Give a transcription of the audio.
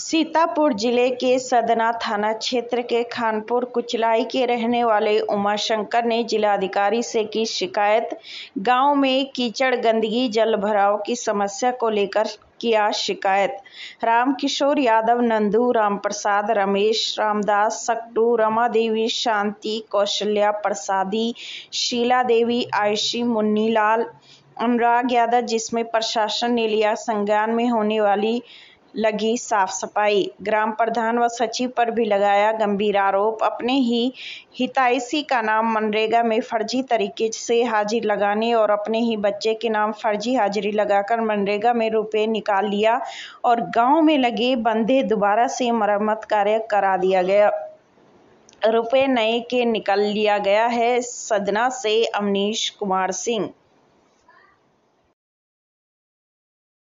सीतापुर जिले के सदना थाना क्षेत्र के खानपुर कुचलाई के रहने वाले उमा शंकर ने जिलाधिकारी से की शिकायत गांव में कीचड़ गंदगी जल भराव की समस्या को लेकर किया शिकायत रामकिशोर यादव नंदू राम प्रसाद रमेश रामदास सक्टू रमा देवी शांति कौशल्या प्रसादी शीला देवी आयशी मुन्नीलाल अनुराग यादव जिसमें प्रशासन ने लिया संज्ञान में होने वाली लगी साफ सफाई ग्राम प्रधान व सचिव पर भी लगाया गंभीर आरोप अपने ही हितायसी का नाम मनरेगा में फर्जी तरीके से हाजिर लगाने और अपने ही बच्चे के नाम फर्जी हाजिरी लगाकर मनरेगा में रुपए निकाल लिया और गांव में लगे बंधे दोबारा से मरम्मत कार्य करा दिया गया रुपए नए के निकल लिया गया है सदना से अवनीश कुमार सिंह